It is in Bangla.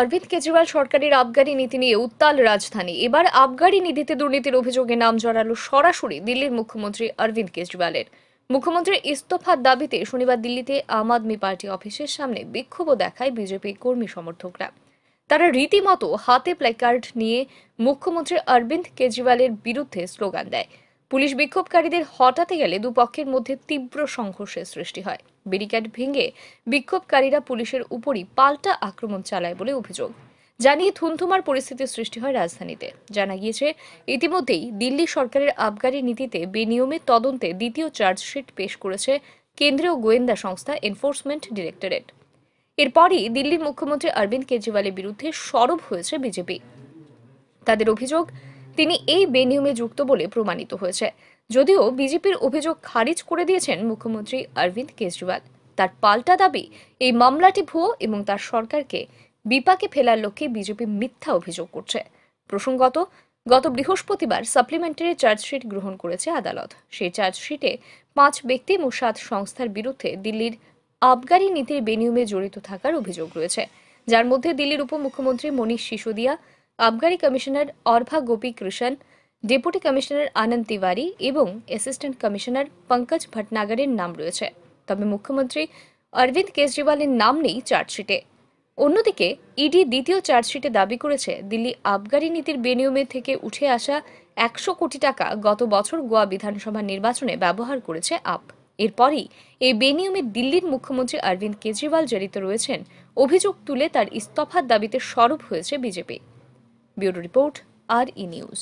অরবিন্দ কেজরিওয়াল সরকারের আবগারি নীতি নিয়ে উত্তাল রাজধানী এবার আবগারি নীতিতে দুর্নীতির অভিযোগে নাম জড়ালো সরাসরি দিল্লির মুখ্যমন্ত্রী অরবিন্দ কেজরিওয়ালের মুখ্যমন্ত্রীর ইস্তফার দাবিতে শনিবার দিল্লিতে আম আদমি পার্টি অফিসের সামনে বিক্ষোভ দেখায় বিজেপি কর্মী সমর্থকরা তারা রীতিমতো হাতে প্ল্যাকার্ড নিয়ে মুখ্যমন্ত্রী অরবিন্দ কেজরিওয়ালের বিরুদ্ধে স্লোগান দেয় পুলিশ বিক্ষোভকারীদের হটাতে গেলে দুপক্ষের মধ্যে তীব্র সংঘর্ষের সৃষ্টি হয় ব্যারিক্যাড ভেঙে বিক্ষোভকারীরা পুলিশের উপরই পাল্টা আক্রমণ চালায় বলে অভিযোগ জানিয়ে থুনথুমার পরিস্থিতির সৃষ্টি হয় রাজধানীতে জানা গিয়েছে ইতিমধ্যেই দিল্লি সরকারের আবগারি নীতিতে বেনিয়মে তদন্তে দ্বিতীয় চার্জশিট পেশ করেছে কেন্দ্রীয় গোয়েন্দা সংস্থা এনফোর্সমেন্ট ডিরেক্টরেট এরপরই দিল্লির মুখ্যমন্ত্রী অরবিন্দ কেজরিওয়ালের বিরুদ্ধে সরব হয়েছে বিজেপি তাদের অভিযোগ তিনি এই বেনিয়মে যুক্ত বলে প্রমাণিত হয়েছে যদিও বিজেপির অভিযোগ খারিজ করে দিয়েছেন মুখ্যমন্ত্রী অরবিন্দ কেজরিওয়াল তার পাল্টা দাবি এই মামলাটি ভুয়ো এবং তার সরকারকে বিপাকে ফেলার লক্ষ্যে বিজেপি মিথ্যা অভিযোগ করছে প্রসঙ্গত গত বৃহস্পতিবার সাপ্লিমেন্টারি চার্জশিট গ্রহণ করেছে আদালত সেই চার্জশিটে পাঁচ ব্যক্তি এবং সাত সংস্থার বিরুদ্ধে দিল্লির আবগারি নীতির বেনিয়মে জড়িত থাকার অভিযোগ রয়েছে যার মধ্যে দিল্লির উপমুখ্যমন্ত্রী মনীষ সিসোদিয়া আবগারি commissioner Arva Gopi Krishna deputy commissioner Anand Tiwari এবং অ্যাসিস্ট্যান্ট কমিশনার পঙ্কজ ভটনাগরের নাম রয়েছে তবে মুখ্যমন্ত্রী অরবিন্দ কেজরিওয়ালের নাম নেই চার্জশিটে অন্যদিকে ইডি দ্বিতীয় চার্জশিটে দাবি করেছে দিল্লি আবগারি নীতির বেনিয়মে থেকে উঠে আসা একশো কোটি টাকা গত বছর গোয়া বিধানসভা নির্বাচনে ব্যবহার করেছে আপ এরপরই এই বেনিয়মে দিল্লির মুখ্যমন্ত্রী অরবিন্দ কেজরিওয়াল জড়িত রয়েছেন অভিযোগ তুলে তার ইস্তফার দাবিতে সরব হয়েছে বিজেপি ব্যুরো রিপোর্ট আর ই নিউজ